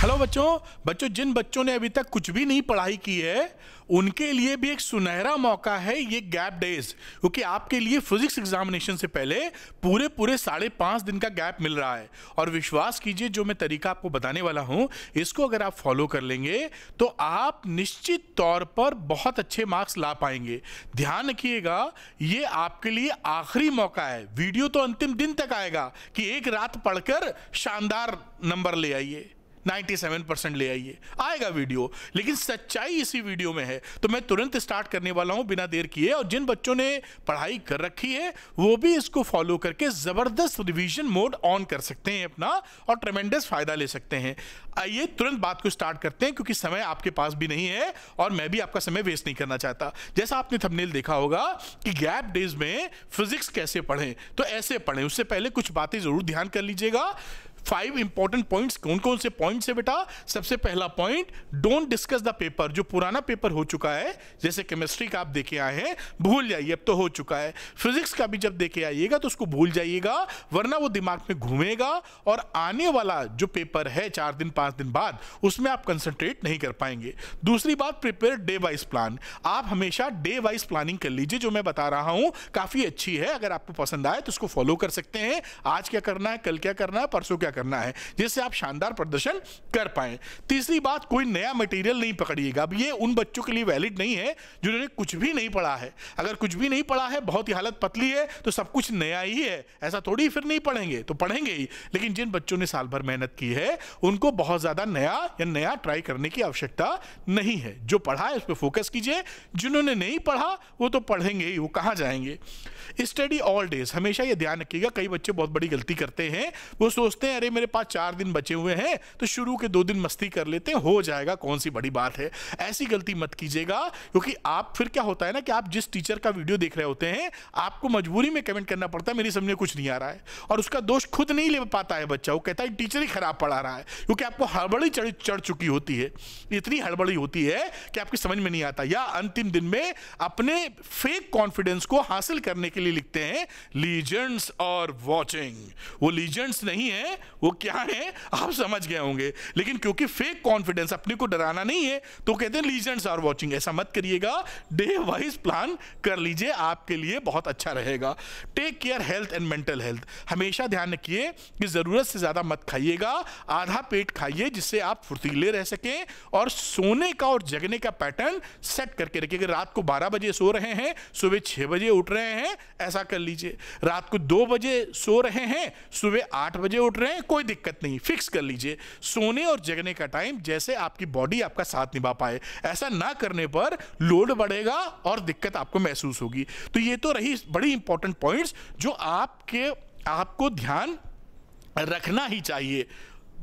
hello बच्चों बच्चों जिन बच्चों ने अभी तक कुछ भी नहीं पढ़ाई की है उनके लिए भी एक सुनहरा मौका है ये गैप डेज क्योंकि आपके लिए फिजिक्स एग्जामिनेशन से पहले पूरे पूरे साढ़े पाँच दिन का गैप मिल रहा है और विश्वास कीजिए जो मैं तरीका आपको बताने वाला हूँ इसको अगर आप फॉलो कर लेंगे तो आप निश्चित तौर पर बहुत अच्छे मार्क्स ला पाएंगे ध्यान रखिएगा ये आपके लिए आखिरी मौका है वीडियो तो अंतिम दिन तक आएगा कि एक रात पढ़कर शानदार नंबर ले आइए 97 परसेंट ले आइए आएगा वीडियो लेकिन सच्चाई इसी वीडियो में है तो मैं तुरंत स्टार्ट करने वाला हूं बिना देर किए और जिन बच्चों ने पढ़ाई कर रखी है वो भी इसको फॉलो करके ज़बरदस्त रिवीजन मोड ऑन कर सकते हैं अपना और ट्रमेंडस फायदा ले सकते हैं आइए तुरंत बात को स्टार्ट करते हैं क्योंकि समय आपके पास भी नहीं है और मैं भी आपका समय वेस्ट नहीं करना चाहता जैसा आपने थमनेल देखा होगा कि गैप डेज में फिजिक्स कैसे पढ़ें तो ऐसे पढ़ें उससे पहले कुछ बातें ज़रूर ध्यान कर लीजिएगा फाइव इंपॉर्टेंट पॉइंट्स कौन कौन से पॉइंट्स है बेटा सबसे पहला point don't discuss the paper जो पुराना पेपर हो चुका है जैसे केमिस्ट्री का आप देखे आए हैं भूल जाइए अब तो हो चुका है फिजिक्स का भी जब देखे आइएगा तो उसको भूल जाइएगा वरना वो दिमाग में घूमेगा और आने वाला जो पेपर है चार दिन पांच दिन बाद उसमें आप कंसनट्रेट नहीं कर पाएंगे दूसरी बात प्रिपेयर डे वाइज प्लान आप हमेशा डे वाइज प्लानिंग कर लीजिए जो मैं बता रहा हूँ काफ़ी अच्छी है अगर आपको पसंद आए तो उसको फॉलो कर सकते हैं आज क्या करना है कल क्या करना है परसों क्या क्या करना है जिससे आप शानदार प्रदर्शन कर पाए तीसरी बात कोई नया मटेरियल नहीं पकड़िएगा अब ये उन बच्चों के लिए वैलिड नहीं है जिन्होंने कुछ भी नहीं पढ़ा है अगर कुछ भी नहीं पढ़ा है बहुत ही हालत पतली है तो सब कुछ नया ही है ऐसा थोड़ी फिर नहीं पढ़ेंगे तो पढ़ेंगे ही लेकिन जिन बच्चों ने साल भर मेहनत की है उनको बहुत ज़्यादा नया या नया ट्राई करने की आवश्यकता नहीं है जो पढ़ा है उस पर फोकस कीजिए जिन्होंने नहीं पढ़ा वो तो पढ़ेंगे ही वो कहाँ जाएंगे स्टडी ऑल डेज हमेशा ये ध्यान रखिएगा कई बच्चे बहुत बड़ी गलती करते हैं वो सोचते हैं अरे मेरे पास चार दिन बचे हुए हैं तो शुरू के दो दिन मस्ती कर लेते हैं हो जाएगा कौन सी बड़ी बात है ऐसी गलती मत कीजिएगा क्योंकि आप फिर क्या होता है ना कि आप जिस टीचर का वीडियो देख रहे होते हैं आपको मजबूरी में कमेंट करना पड़ता है मेरी समझ में कुछ नहीं आ रहा है और उसका दोष खुद नहीं ले पाता है बच्चा वो कहता है टीचर ही खराब पढ़ा रहा है क्योंकि आपको हड़बड़ी चढ़ चढ़ चुकी होती है इतनी हड़बड़ी होती है कि आपकी समझ में नहीं आता या अंतिम दिन में अपने फेक कॉन्फिडेंस को हासिल करने के लिए लिखते हैं लीजेंड्स और वॉचिंग वो लीजेंड्स नहीं है वो क्या है आप समझ गए होंगे लेकिन क्योंकि फेक कॉन्फिडेंस अपने को डराना नहीं है तो कहते हैं लीजेंड्स आर वॉचिंग ऐसा मत करिएगा डे वाइज प्लान कर लीजिए आपके लिए बहुत अच्छा रहेगा take care health and mental health हमेशा ध्यान रखिए कि ज़रूरत से ज़्यादा मत खाइएगा आधा पेट खाइए जिससे आप फुर्तीले रह सकें और सोने का और जगने का पैटर्न सेट करके रखिए अगर रात को बारह बजे सो रहे हैं सुबह छः बजे उठ रहे हैं ऐसा कर लीजिए रात को दो बजे सो रहे हैं सुबह आठ बजे उठ रहे हैं कोई दिक्कत नहीं फिक्स कर लीजिए सोने और जगने का टाइम जैसे आपकी बॉडी आपका साथ निभा पाए ऐसा ना करने पर लोड बढ़ेगा और दिक्कत आपको महसूस होगी तो ये तो रही बड़ी इंपॉर्टेंट पॉइंट्स जो आपके आपको ध्यान रखना ही चाहिए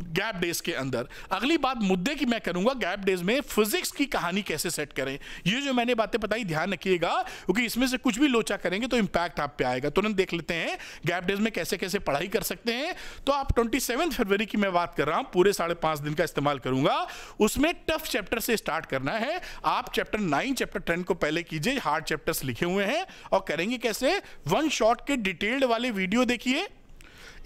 गैप डेज के अंदर अगली बात मुद्दे की मैं करूंगा गैप डेज में फिजिक्स की कहानी कैसे सेट करें ये जो मैंने बातें बताई ध्यान रखिएगा क्योंकि इसमें से कुछ भी लोचा करेंगे तो इंपैक्ट आप पे आएगा तुरंत देख लेते हैं गैप डेज में कैसे कैसे पढ़ाई कर सकते हैं तो आप ट्वेंटी फरवरी की मैं बात कर रहा हूं पूरे साढ़े पाँच दिन का इस्तेमाल करूंगा उसमें टफ चैप्टर से स्टार्ट करना है आप चैप्टर नाइन चैप्टर टेन को पहले कीजिए हार्ड चैप्टर्स लिखे हुए हैं और करेंगे कैसे वन शॉट के डिटेल्ड वाले वीडियो देखिए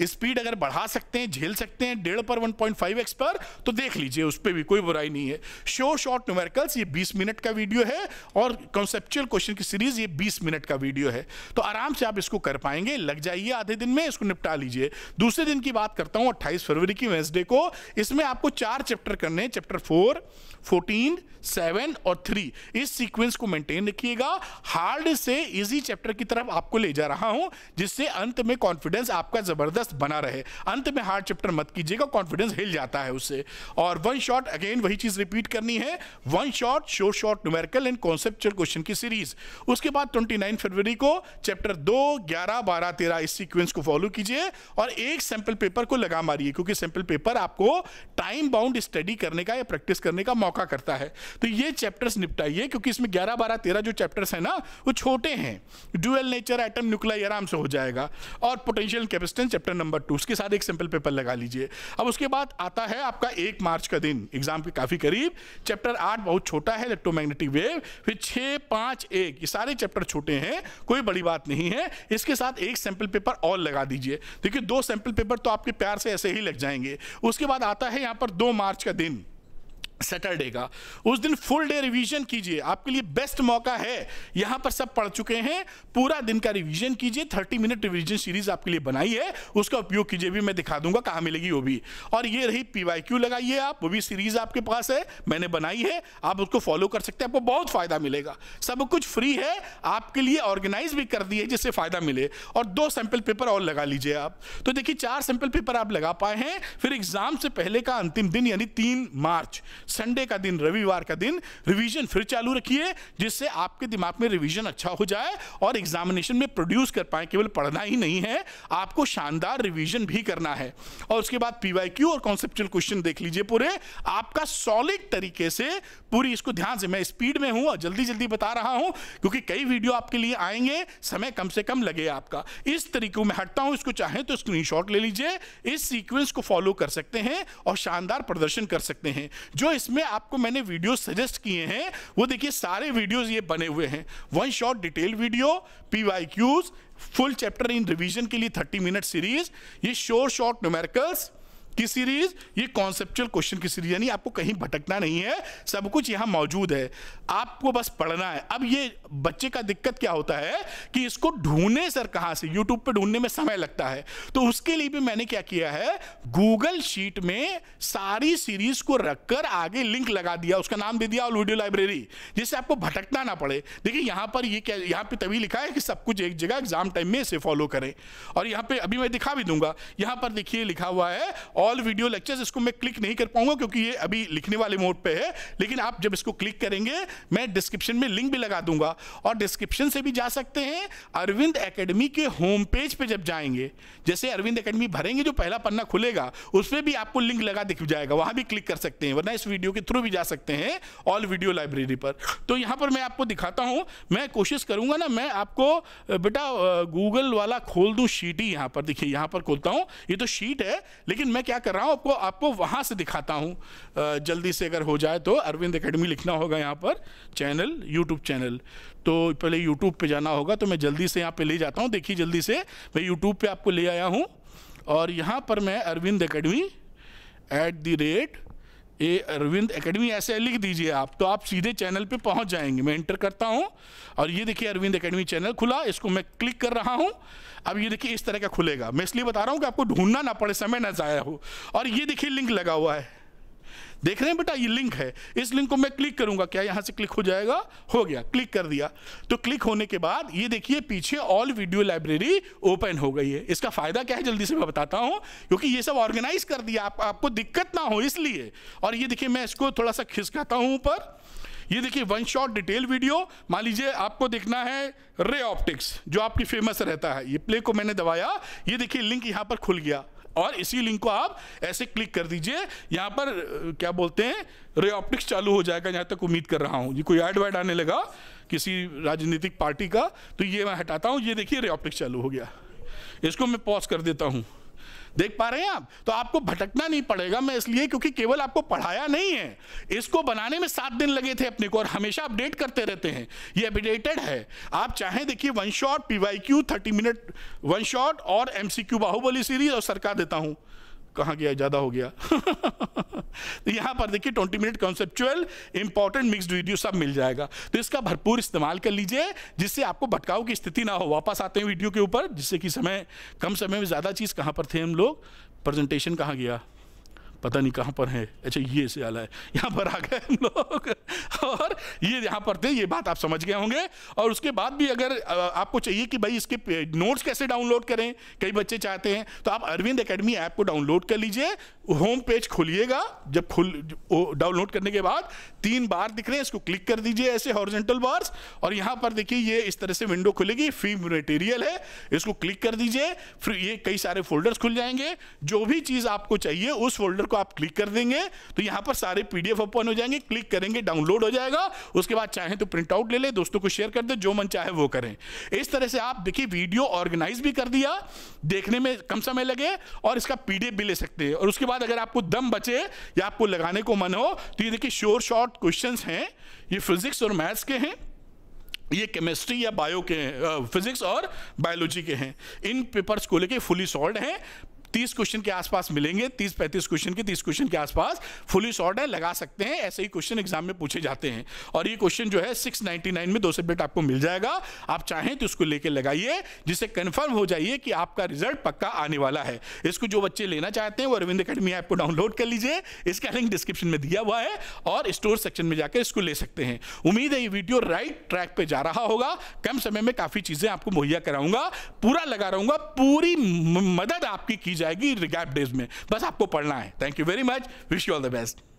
स्पीड अगर बढ़ा सकते हैं झेल सकते हैं डेढ़ पर फाइव एक्स पर तो देख लीजिए उस पर भी कोई बुराई नहीं है शो शॉर्ट न्यूमेरिकल्स ये 20 मिनट का वीडियो है और कॉन्सेप्चुअल क्वेश्चन की सीरीज ये 20 मिनट का वीडियो है तो आराम से आप इसको कर पाएंगे लग जाइए आधे दिन में इसको निपटा लीजिए दूसरे दिन की बात करता हूँ अट्ठाईस फरवरी की वेंसडे को इसमें आपको चार चैप्टर करने हैं चैप्टर फोर फोर्टीन सेवन और थ्री इस सीक्वेंस को मेंटेन रखिएगा हार्ड से इजी चैप्टर की तरफ आपको ले जा रहा हूं जिससे अंत में कॉन्फिडेंस आपका जबरदस्त ज़बरदस्त बना रहे अंत में हार्ड चैप्टर मत कीजिएगा कॉन्फिडेंस हिल जाता है उससे और वन शॉट अगेन वही चीज़ रिपीट करनी है one shot show short numerical and conceptual question की सीरीज उसके बाद ट्वेंटी फरवरी को चैप्टर दो ग्यारह बारह तेरह इस सीक्वेंस को फॉलो कीजिए और एक सैंपल पेपर को लगा मारिए क्योंकि सैंपल पेपर आपको टाइम बाउंड स्टडी करने का या प्रैक्टिस करने का मौका करता है तो ये चैप्टर्स निपटाइए क्योंकि इसमें 11, 12, 13 जो चैप्टर्स हैं ना वो छोटे हैं ड्यूएल नेचर एटम न्यूक्लियर आराम से हो जाएगा और potential capacitance chapter chapter number two उसके साथ एक सिंपल पेपर लगा लीजिए अब उसके बाद आता है आपका एक मार्च का दिन एग्जाम के काफ़ी करीब चैप्टर आठ बहुत छोटा है इलेक्ट्रोमैग्नेटिक वेव फिर छः पाँच एक ये सारे चैप्टर छोटे हैं कोई बड़ी बात नहीं है इसके साथ एक सैंपल पेपर और लगा दीजिए देखिए दो सैंपल पेपर तो आपके प्यार से ऐसे ही लग जाएंगे उसके बाद आता है यहाँ पर दो मार्च का दिन सैटरडे का उस दिन फुल डे रिवीजन कीजिए आपके लिए बेस्ट मौका है यहाँ पर सब पढ़ चुके हैं पूरा दिन का रिवीजन कीजिए थर्टी मिनट रिवीजन सीरीज आपके लिए बनाई है उसका उपयोग कीजिए भी मैं दिखा दूंगा कहां मिलेगी वो भी और ये रही पीवाईक्यू लगाइए आप वो भी सीरीज आपके पास है मैंने बनाई है आप उसको फॉलो कर सकते हैं आपको बहुत फायदा मिलेगा सब कुछ फ्री है आपके लिए ऑर्गेनाइज भी कर दिए जिससे फायदा मिले और दो सैंपल पेपर और लगा लीजिए आप तो देखिए चार सैंपल पेपर आप लगा पाए हैं फिर एग्जाम से पहले का अंतिम दिन यानी तीन मार्च संडे का दिन रविवार का दिन रिवीजन फिर चालू रखिए जिससे आपके दिमाग में रिवीजन अच्छा हो जाए और एग्जामिनेशन में प्रोड्यूस कर पाए केवल पढ़ना ही नहीं है आपको शानदार रिवीजन भी करना है और उसके बाद पीवाईक्यू और कॉन्सेप्चुअल क्वेश्चन देख लीजिए पूरे आपका सॉलिड तरीके से पूरी इसको ध्यान से मैं स्पीड में हूं और जल्दी जल्दी बता रहा हूं क्योंकि कई वीडियो आपके लिए आएंगे समय कम से कम लगे आपका इस तरीके में हटता हूं इसको चाहे तो स्क्रीनशॉट ले लीजिए इस सीक्वेंस को फॉलो कर सकते हैं और शानदार प्रदर्शन कर सकते हैं जो इसमें आपको मैंने वीडियो सजेस्ट किए हैं वो देखिए सारे वीडियोस ये बने हुए हैं one shot detail video P Y Qs full chapter in revision के लिए 30 मिनट सीरीज ये शोर शॉर्ट न्यूमेरिकल्स की सीरीज ये कॉन्सेप्चुअल क्वेश्चन की सीरीज यानी आपको कहीं भटकना नहीं है सब कुछ यहाँ मौजूद है आपको बस पढ़ना है अब ये बच्चे का दिक्कत क्या होता है कि इसको ढूंढने सर कहाँ से यूट्यूब पे ढूंढने में समय लगता है तो उसके लिए भी मैंने क्या किया है गूगल शीट में सारी सीरीज को रखकर आगे लिंक लगा दिया उसका नाम दे दिया और वीडियो लाइब्रेरी जिससे आपको भटकना ना पड़े देखिए यहाँ पर ये क्या यहाँ पर तभी लिखा है कि सब कुछ एक जगह एग्जाम टाइम में इसे फॉलो करें और यहाँ पे अभी मैं दिखा भी दूंगा यहाँ पर देखिए लिखा हुआ है ऑल वीडियो लेक्चर्स इसको मैं क्लिक नहीं कर पाऊंगा क्योंकि ये अभी लिखने वाले मोड पे है लेकिन आप जब इसको क्लिक करेंगे मैं डिस्क्रिप्शन में लिंक भी लगा दूंगा और डिस्क्रिप्शन से भी जा सकते हैं अरविंद एकेडमी के होम पेज पे जब जाएंगे जैसे अरविंद एकेडमी भरेंगे जो पहला पन्ना खुलेगा उसमें भी आपको लिंक लगा दिख जाएगा वहां भी क्लिक कर सकते हैं वरना इस वीडियो के थ्रू भी जा सकते हैं ऑल वीडियो लाइब्रेरी पर तो यहां पर मैं आपको दिखाता हूं मैं कोशिश करूंगा ना मैं आपको बेटा गूगल वाला खोल दू शीट ही यहां पर देखिए यहां पर खोलता हूं ये तो शीट है लेकिन मैं क्या कर रहा हूँ आपको आपको वहाँ से दिखाता हूँ जल्दी से अगर हो जाए तो अरविंद एकेडमी लिखना होगा यहाँ पर चैनल यूट्यूब चैनल तो पहले यूट्यूब पे जाना होगा तो मैं जल्दी से यहाँ पे ले जाता हूँ देखिए जल्दी से मैं यूट्यूब पे आपको ले आया हूँ और यहाँ पर मैं Arvind Academy at the rate ये अरविंद एकेडमी ऐसे लिख दीजिए आप तो आप सीधे चैनल पे पहुंच जाएंगे मैं एंटर करता हूं और ये देखिए अरविंद एकेडमी चैनल खुला इसको मैं क्लिक कर रहा हूं अब ये देखिए इस तरह का खुलेगा मैं इसलिए बता रहा हूं कि आपको ढूंढना ना पड़े समय ना ज़ाया हो और ये देखिए लिंक लगा हुआ है देख रहे हैं बेटा ये लिंक है इस लिंक को मैं क्लिक करूंगा क्या यहां से क्लिक हो जाएगा हो गया क्लिक कर दिया तो क्लिक होने के बाद ये देखिए पीछे ऑल वीडियो लाइब्रेरी ओपन हो गई है इसका फायदा क्या है जल्दी से मैं बताता हूं क्योंकि ये सब ऑर्गेनाइज कर दिया आप, आपको दिक्कत ना हो इसलिए और ये देखिए मैं इसको थोड़ा सा खिसकाता हूं ऊपर ये देखिए वन शॉट डिटेल वीडियो मान लीजिए आपको देखना है रे ऑप्टिक्स जो आपकी फेमस रहता है ये प्ले को मैंने दबाया ये देखिए लिंक यहां पर खुल गया और इसी लिंक को आप ऐसे क्लिक कर दीजिए यहाँ पर क्या बोलते हैं रे ऑप्टिक्स चालू हो जाएगा यहाँ तक उम्मीद कर रहा हूँ जी कोई ऐड वैड आने लगा किसी राजनीतिक पार्टी का तो ये मैं हटाता हूँ ये देखिए रे ऑप्टिक्स चालू हो गया इसको मैं पॉज कर देता हूँ देख पा रहे हैं आप तो आपको भटकना नहीं पड़ेगा मैं इसलिए क्योंकि केवल आपको पढ़ाया नहीं है इसको बनाने में सात दिन लगे थे अपने को और हमेशा अपडेट करते रहते हैं ये अपडेटेड है आप चाहें देखिए one shot P Y Q thirty minute one shot और M C Q Baahubali series और सरकार देता हूं कहाँ गया ज़्यादा हो गया तो यहाँ पर देखिए twenty minute conceptual important mixed video सब मिल जाएगा तो इसका भरपूर इस्तेमाल कर लीजिए जिससे आपको भटकाव की स्थिति ना हो वापस आते हैं वीडियो के ऊपर जिससे कि समय कम समय में ज़्यादा चीज़ कहाँ पर थे हम लोग प्रेजेंटेशन कहाँ गया पता नहीं कहाँ पर है अच्छा ये से आला है यहाँ पर आ गए हम लोग और ये यहाँ पर थे ये बात आप समझ गए होंगे और उसके बाद भी अगर आपको चाहिए कि भाई इसके नोट्स कैसे डाउनलोड करें कई बच्चे चाहते हैं तो आप अरविंद अकेडमी ऐप को डाउनलोड कर लीजिए होम पेज खोलिएगा जब खुल डाउनलोड करने के बाद तीन बार दिख रहे हैं इसको क्लिक कर दीजिए ऐसे हॉर्जेंटल बार्स और यहाँ पर देखिए ये इस तरह से विंडो खुलेगी फ्री मटेरियल है इसको क्लिक कर दीजिए फिर ये कई सारे फोल्डर्स खुल जाएंगे जो भी चीज़ आपको चाहिए उस फोल्डर को आप क्लिक कर देंगे तो यहां पर सारे पीडीएफ ओपन हो जाएंगे क्लिक करेंगे डाउनलोड हो जाएगा उसके बाद चाहे तो प्रिंट आउट ले ले दोस्तों को शेयर कर दे जो मन चाहे वो करें इस तरह से आप देखिए वीडियो ऑर्गेनाइज भी कर दिया देखने में कम समय लगे और इसका पीडीएफ भी ले सकते हैं और उसके बाद अगर आपको दम बचे या आपको लगाने को मन हो तो ये देखिए श्योर शॉर्ट क्वेश्चन हैं ये फिजिक्स और मैथ्स के हैं ये केमिस्ट्री या बायो के फिजिक्स और बायोलॉजी के हैं इन पेपर्स को लेके फुली सॉल्व हैं तीस क्वेश्चन के आसपास मिलेंगे तीस पैंतीस क्वेश्चन के तीस क्वेश्चन के आसपास फुली शॉर्ट है लगा सकते हैं ऐसे ही क्वेश्चन एग्जाम में पूछे जाते हैं और ये क्वेश्चन जो है सिक्स में दो सब्जेक्ट आपको मिल जाएगा आप चाहें तो इसको लेके लगाइए जिससे कन्फर्म हो जाइए कि आपका रिजल्ट पक्का आने वाला है इसको जो बच्चे लेना चाहते हैं वो अरविंद अकेडमी ऐप को डाउनलोड कर लीजिए इसका लिंक डिस्क्रिप्शन में दिया हुआ है और स्टोर सेक्शन में जाकर इसको ले सकते हैं उम्मीद है ये वीडियो राइट ट्रैक पे जा रहा होगा कम समय में काफ़ी चीज़ें आपको मुहैया कराऊंगा पूरा लगा रहूंगा पूरी मदद आपकी की जाएगी रिगार्ड डेज में बस आपको पढ़ना है thank you very much wish you all the best